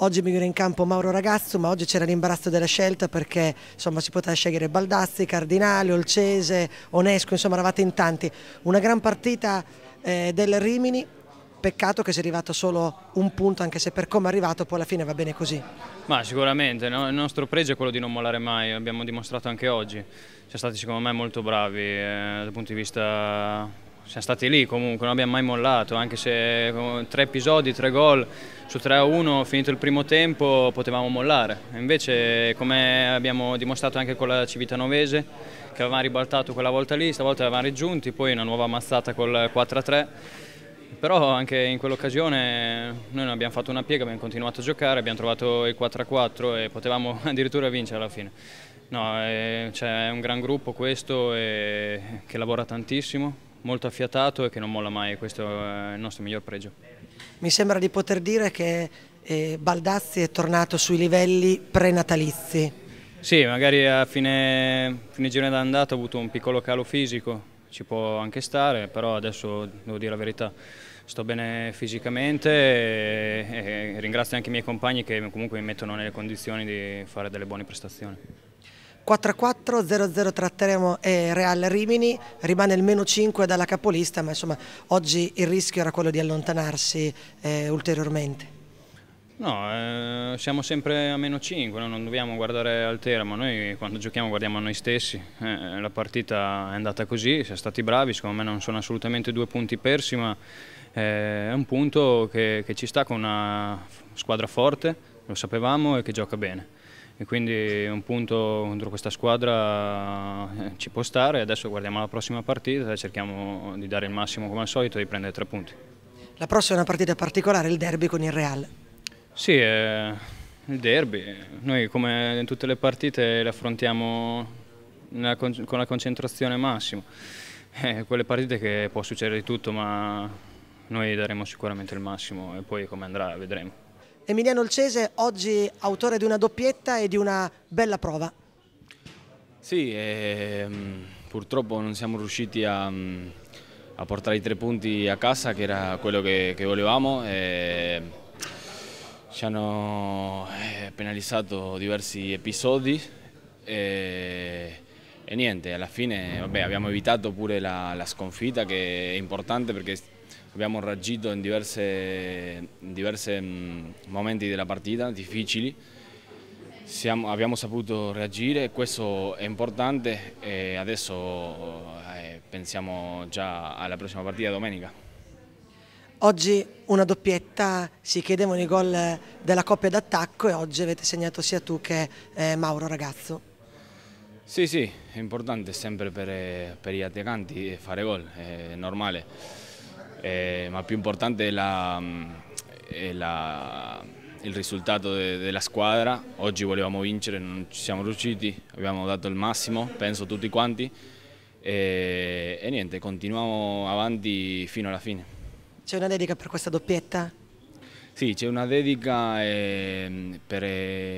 Oggi mi viene in campo Mauro Ragazzo, ma oggi c'era l'imbarazzo della scelta perché insomma, si poteva scegliere Baldassi, Cardinale, Olcese, Onesco, insomma eravate in tanti. Una gran partita eh, del Rimini, peccato che sia arrivato solo un punto, anche se per come è arrivato poi alla fine va bene così. Ma sicuramente, no? il nostro pregio è quello di non mollare mai, abbiamo dimostrato anche oggi. Siamo stati secondo me molto bravi eh, dal punto di vista siamo stati lì comunque, non abbiamo mai mollato, anche se tre episodi, tre gol su 3-1, finito il primo tempo, potevamo mollare. Invece, come abbiamo dimostrato anche con la Civitanovese, che avevamo ribaltato quella volta lì, stavolta avevamo raggiunti, poi una nuova ammazzata col 4-3. Però anche in quell'occasione noi non abbiamo fatto una piega, abbiamo continuato a giocare, abbiamo trovato il 4-4 e potevamo addirittura vincere alla fine. No, è, cioè, è un gran gruppo questo e, eh, che lavora tantissimo, molto affiatato e che non molla mai, questo è il nostro miglior pregio. Mi sembra di poter dire che eh, Baldazzi è tornato sui livelli prenatalizi. Sì, magari a fine, fine giornata andata ho avuto un piccolo calo fisico, ci può anche stare, però adesso devo dire la verità, sto bene fisicamente e, e ringrazio anche i miei compagni che comunque mi mettono nelle condizioni di fare delle buone prestazioni. 4 a 4, 0-0 tra e Real Rimini, rimane il meno 5 dalla capolista, ma insomma oggi il rischio era quello di allontanarsi eh, ulteriormente. No, eh, siamo sempre a meno 5, no? non dobbiamo guardare al Teramo, noi quando giochiamo guardiamo a noi stessi, eh, eh, la partita è andata così, siamo stati bravi, secondo me non sono assolutamente due punti persi, ma eh, è un punto che, che ci sta con una squadra forte, lo sapevamo e che gioca bene e quindi un punto contro questa squadra eh, ci può stare, adesso guardiamo la prossima partita e cerchiamo di dare il massimo come al solito e di prendere tre punti. La prossima è una partita particolare, il derby con il Real. Sì, eh, il derby, noi come in tutte le partite le affrontiamo con la concentrazione massima, eh, quelle partite che può succedere di tutto ma noi daremo sicuramente il massimo e poi come andrà vedremo. Emiliano Olcese, oggi autore di una doppietta e di una bella prova. Sì, eh, purtroppo non siamo riusciti a, mm, a, portare i tre punti a casa, che era quello che, che volevamo. Eh, ci hanno eh, penalizzato diversi episodi eh, e, niente, alla fine vabbè, abbiamo evitato pure la, la sconfitta che è importante perché abbiamo reagito in, diversi mm, momenti della partita difficili, Siamo, abbiamo saputo reagire, questo è importante e adesso eh, pensiamo già alla prossima partita domenica. Oggi una doppietta, si chiedevano i gol della coppia d'attacco e oggi avete segnato sia tu che eh, Mauro Ragazzo. Sì, sì, è importante sempre per, eh, per gli attaccanti fare gol, è normale eh, ma più importante è, la, mm, è la, il risultato de, della squadra. Oggi volevamo vincere, non ci siamo riusciti, abbiamo dato il massimo, penso tutti quanti, e, e niente, continuiamo avanti fino alla fine. C'è una dedica per questa doppietta? Sì, c'è una dedica ehm, eh,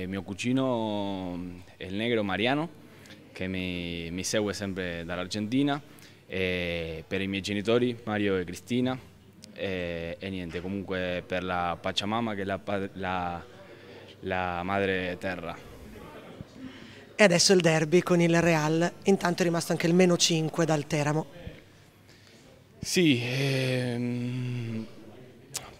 per mio cugino, il negro Mariano, che mi, mi segue sempre dall'Argentina e eh, per i miei genitori Mario e Cristina e, eh, e niente, comunque per la Pacciamama che è la, la, la madre terra. E adesso il derby con il Real, intanto è rimasto anche il meno 5 dal Teramo. Sì, ehm,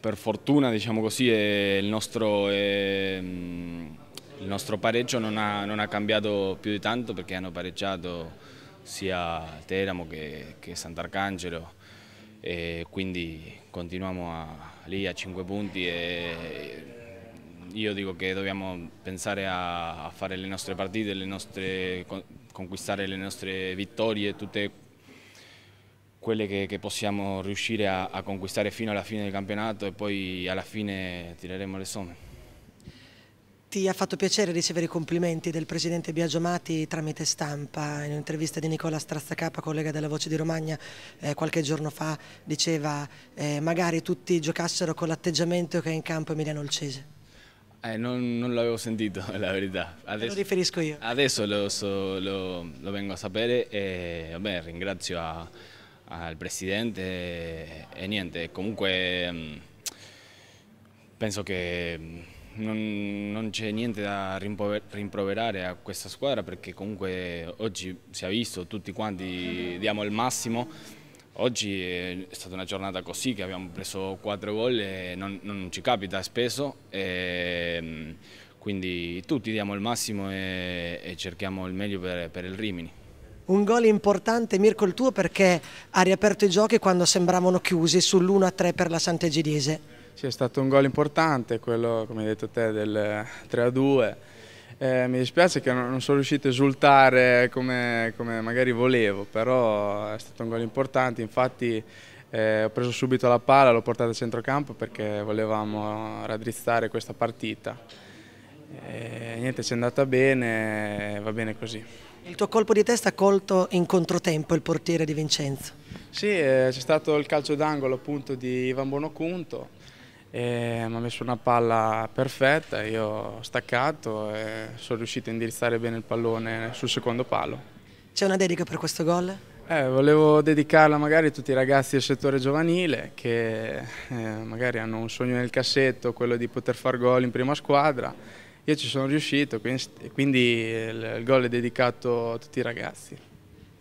per fortuna diciamo così, eh, il, nostro, eh, il, nostro, pareggio non ha, non ha cambiato più di tanto perché hanno pareggiato sia Teramo che, che Sant'Arcangelo e quindi continuiamo a, lì a 5 punti e io dico che dobbiamo pensare a, a fare le nostre partite, le nostre, conquistare le nostre vittorie, tutte quelle che, che possiamo riuscire a, a conquistare fino alla fine del campionato e poi alla fine tireremo le somme. Ti ha fatto piacere ricevere i complimenti del presidente Biagiamati tramite stampa. In un'intervista di Nicola Strazzacapa, collega della Voce di Romagna, eh, qualche giorno fa diceva eh, magari tutti giocassero con l'atteggiamento che è in campo Emiliano Olcese. Eh, non, non l'avevo sentito, la verità. Adesso, lo riferisco io. Adesso lo, so, lo, lo vengo a sapere e vabbè, ringrazio a, al presidente e niente, comunque mm, penso che mm, non, non c'è niente da rimpover, rimproverare a questa squadra perché comunque oggi si è visto, tutti quanti diamo il massimo. Oggi è stata una giornata così che abbiamo preso 4 gol e non, non ci capita spesso. E, mm, quindi tutti diamo il massimo e, e cerchiamo il meglio per, per il Rimini. Un gol importante, Mirko, il tuo perché ha riaperto i giochi quando sembravano chiusi sull'1-3 per la Sant'Egidese. Sì, è stato un gol importante, quello come hai detto te del 3-2. Eh, mi dispiace che non, sono riuscito a esultare come, come, magari volevo, però è stato un gol importante, infatti eh, ho preso subito la palla, l'ho portata a centrocampo perché volevamo raddrizzare questa partita. E, eh, niente, ci è andata bene, va bene così. Il tuo colpo di testa ha colto in controtempo il portiere di Vincenzo? Sì, eh, c'è stato il calcio d'angolo appunto di Ivan Bonocunto, e mi ha messo una palla perfetta, io ho staccato e sono riuscito a indirizzare bene il pallone sul secondo palo. C'è una dedica per questo gol? Eh, volevo dedicarla magari a tutti i ragazzi del settore giovanile che eh, magari hanno un sogno nel cassetto, quello di poter far gol in prima squadra. Io ci sono riuscito, quindi, quindi il gol è dedicato a tutti i ragazzi.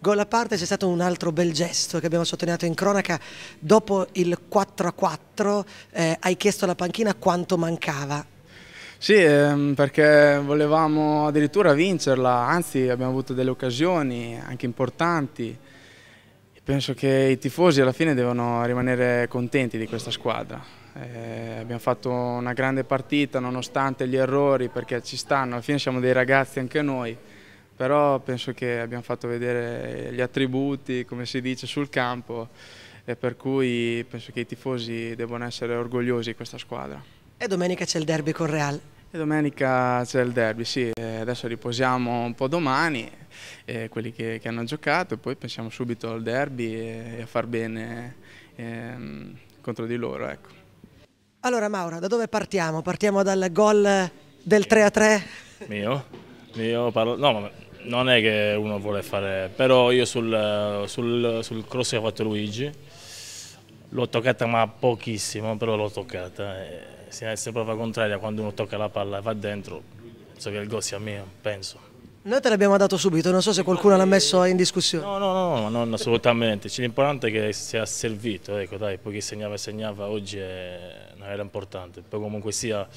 Gol a parte c'è stato un altro bel gesto che abbiamo sottolineato in cronaca. Dopo il 4-4 a eh, hai chiesto alla panchina quanto mancava. Sì, ehm, perché volevamo addirittura vincerla, anzi abbiamo avuto delle occasioni anche importanti. Penso che i tifosi alla fine devono rimanere contenti di questa squadra. Eh, abbiamo fatto una grande partita nonostante gli errori perché ci stanno, alla fine siamo dei ragazzi anche noi però penso che abbiamo fatto vedere gli attributi, come si dice, sul campo e per cui penso che i tifosi devono essere orgogliosi di questa squadra. E domenica c'è il derby con Real. E domenica c'è il derby, sì, adesso riposiamo un po' domani, eh, quelli che, che, hanno giocato, e poi pensiamo subito al derby e, e a far bene eh, contro di loro. Ecco. Allora Maura, da dove partiamo? Partiamo dal gol del 3-3? Mio? Mio parlo... No, ma non è che uno vuole fare, però io sul, sul, sul cross che ha fatto Luigi l'ho toccata ma pochissimo, però l'ho toccata. Eh, e si è sempre la contraria, quando uno tocca la palla e va dentro, penso che il gol sia mio, penso. Noi te l'abbiamo dato subito, non so se qualcuno l'ha messo in discussione. No, no, no, no non assolutamente. Cioè, l'importante è che sia servito, ecco dai, poi chi segnava e segnava oggi è... non era importante. Poi comunque sia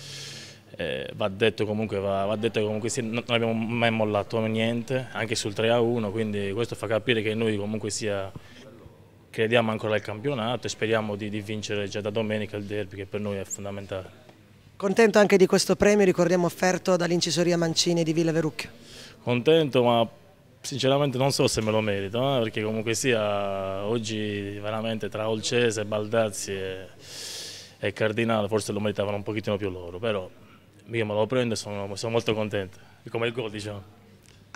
eh, va detto comunque, va, va detto comunque sì, non abbiamo mai mollato niente, anche sul 3-1, quindi questo fa capire che noi comunque sia, crediamo ancora al campionato e speriamo di, di vincere già da domenica il derby che per noi è fondamentale. Contento anche di questo premio, ricordiamo offerto dall'incisoria Mancini di Villa Verucchio. Contento ma sinceramente non so se me lo merito, eh, perché comunque sia oggi veramente tra Olcese, Baldazzi e, e Cardinale forse lo meritavano un pochettino più loro, però io me lo prendo e sono, sono molto contento, è come il gol diciamo.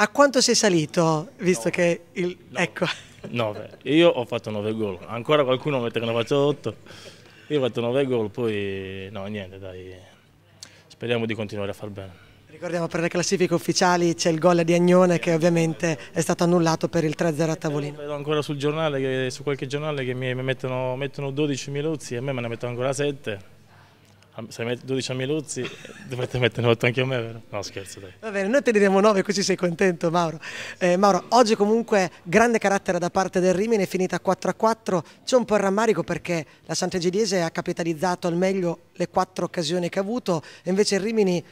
A quanto sei salito, visto no. che il... No. Ecco. 9. Io ho fatto 9 gol, ancora qualcuno mette che ne faccio 8. Io ho fatto 9 gol, poi no, niente, dai. Speriamo di continuare a far bene. Ricordiamo per le classifiche ufficiali c'è il gol di Agnone che ovviamente è stato annullato per il 3-0 a tavolino. Vedo ancora sul giornale, su qualche giornale che mi mettono, mettono 12 Miluzzi e a me me ne mettono ancora 7 Ah, se metti 12 a Miluzzi dovete metterne 8 anche a me, vero? No scherzo dai. Va bene, noi te ne diamo 9 così sei contento Mauro. Eh, Mauro, oggi comunque grande carattere da parte del Rimini, finita 4 a 4, c'è un po' il rammarico perché la Sant'Egidiese ha capitalizzato al meglio le 4 occasioni che ha avuto e invece il Rimini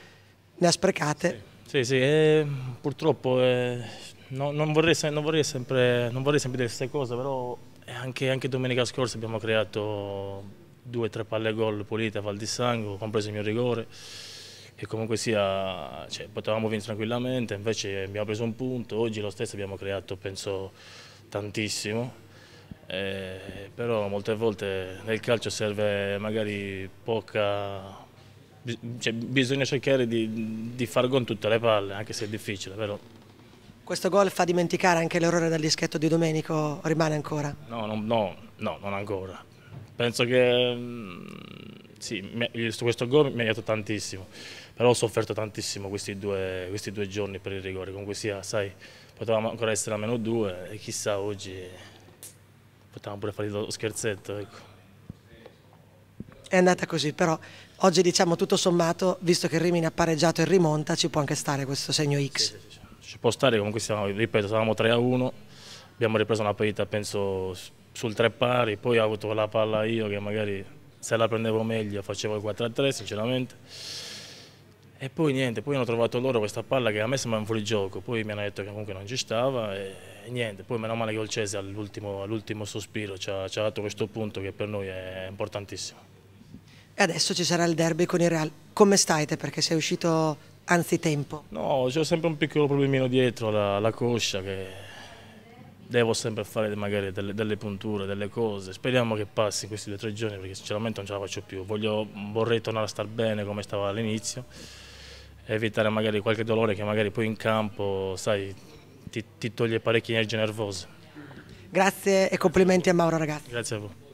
ne ha sprecate. Sì, sì, sì eh, purtroppo eh, no, non, vorrei, non, vorrei sempre, non, vorrei, sempre, dire queste cose, però anche, anche domenica scorsa abbiamo creato due o tre palle gol pulite, a val di sangue, compreso il mio rigore. E comunque sia, cioè, potevamo vincere tranquillamente, invece abbiamo preso un punto. Oggi lo stesso abbiamo creato, penso, tantissimo. Eh, però molte volte nel calcio serve magari poca... Cioè, bisogna cercare di, di far con tutte le palle, anche se è difficile, però questo gol fa dimenticare anche l'errore dal dischetto di Domenico, rimane ancora? No, no, no, no non ancora, penso che mm, sì, questo gol mi ha aiutato tantissimo, però ho sofferto tantissimo questi due, questi due giorni per il rigore, comunque sia, sai, potevamo ancora essere a meno due e chissà oggi potevamo pure fare lo scherzetto. Ecco. È andata così, però oggi diciamo tutto sommato, visto che Rimini ha pareggiato e rimonta, ci può anche stare questo segno X. Sì, sì, ci può stare, comunque siamo, ripeto, stavamo 3 1, abbiamo ripreso una partita penso sul tre pari, poi ho avuto la palla io che magari se la prendevo meglio facevo il 4-3 sinceramente. E poi niente, poi hanno trovato loro questa palla che a me sembrava un fuorigioco, poi mi hanno detto che comunque non ci stava e, niente, poi meno male che Olcese all'ultimo, all sospiro ci ha, ci ha dato questo punto che per noi è importantissimo. E adesso ci sarà il derby con il Real. Come state Perché sei uscito anzitempo. No, c'è sempre un piccolo problemino dietro, la, la coscia che devo sempre fare magari delle, delle, punture, delle cose. Speriamo che passi in questi due o tre giorni perché sinceramente non ce la faccio più. Voglio, vorrei tornare a star bene come stavo all'inizio, e evitare magari qualche dolore che magari poi in campo, sai, ti, ti toglie parecchie energie nervose. Grazie e complimenti a Mauro ragazzi. Grazie a voi.